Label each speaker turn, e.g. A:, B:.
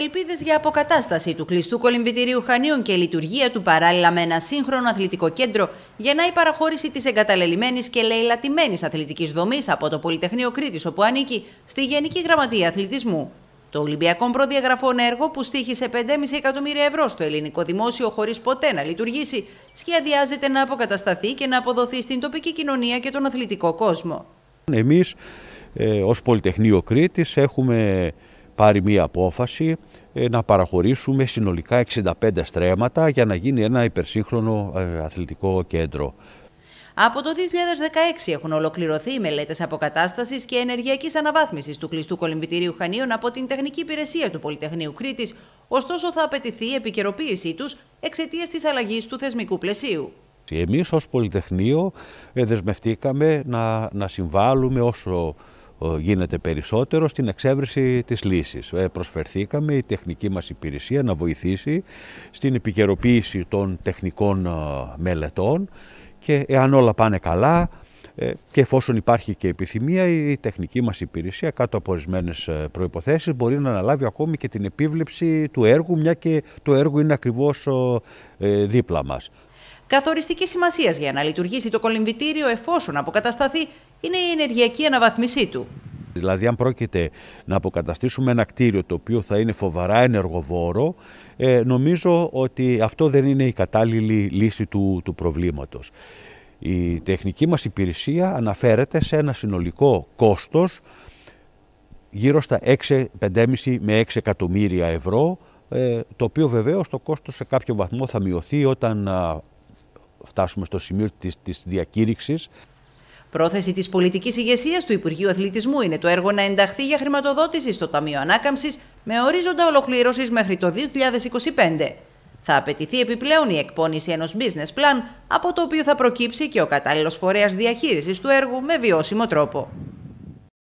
A: Ελπίδες για αποκατάσταση του κλειστού κολυμπητηρίου Χανίων και λειτουργία του παράλληλα με ένα σύγχρονο αθλητικό κέντρο για να η παραχώρηση της εγκαταλελειμμένης και λαιλατημένης αθλητικής δομής από το Πολυτεχνείο Κρήτης, όπου ανήκει, στη Γενική Γραμματεία Αθλητισμού. Το Ολυμπιακό προδιαγραφών έργο, που στήχησε 5,5 εκατομμύρια ευρώ στο ελληνικό δημόσιο χωρίς ποτέ να λειτουργήσει, σχεδιάζεται να αποκατασταθεί και να αποδοθεί στην τοπική κοινωνία και τον αθλητικό
B: κόσμο. Εμείς, ε, ως Πολυτεχνείο Κρήτης, έχουμε πάρει μία απόφαση ε, να παραχωρήσουμε συνολικά 65 στρέμματα για να γίνει ένα υπερσύγχρονο ε, αθλητικό κέντρο.
A: Από το 2016 έχουν ολοκληρωθεί οι μελέτες αποκατάστασης και ενεργειακής αναβάθμισης του κλειστού κολυμπητήριου Χανίων από την τεχνική υπηρεσία του Πολυτεχνείου Κρήτης, ωστόσο θα απαιτηθεί η επικαιροποίησή τους εξαιτίας της αλλαγής του θεσμικού πλαισίου.
B: Εμείς ως Πολυτεχνείο ε, δεσμευτήκαμε να, να συμβάλλουμε όσο ε, γίνεται περισσότερο στην εξέβριση της λύσης. Ε, προσφερθήκαμε η τεχνική μας υπηρεσία να βοηθήσει στην επικαιροποίηση των τεχνικών ε, μελετών και εάν όλα πάνε καλά και εφόσον υπάρχει και επιθυμία η τεχνική μας υπηρεσία κάτω από ορισμένες προϋποθέσεις μπορεί να αναλάβει ακόμη και την επίβλεψη του έργου μια και το έργο είναι ακριβώς δίπλα μας.
A: Καθοριστική σημασία για να λειτουργήσει το κολυμβητήριο εφόσον αποκατασταθεί είναι η ενεργειακή αναβαθμισή του.
B: Δηλαδή, αν πρόκειται να αποκαταστήσουμε ένα κτίριο το οποίο θα είναι φοβαρά ενεργοβόρο, ε, νομίζω ότι αυτό δεν είναι η κατάλληλη λύση του, του προβλήματος. Η τεχνική μας υπηρεσία αναφέρεται σε ένα συνολικό κόστος γύρω στα 5,5 με 6 εκατομμύρια ευρώ, ε, το οποίο βεβαίως το κόστος σε κάποιο βαθμό θα μειωθεί όταν φτάσουμε στο σημείο της, της διακήρυξης. Πρόθεση της
A: πολιτικής ηγεσίας του Υπουργείου Αθλητισμού είναι το έργο να ενταχθεί για χρηματοδότηση στο Ταμείο Ανάκαμψης με ορίζοντα ολοκλήρωσης μέχρι το 2025. Θα απαιτηθεί επιπλέον η εκπόνηση ενός business plan, από το οποίο θα προκύψει και ο κατάλληλος φορέας διαχείρισης του έργου με βιώσιμο τρόπο.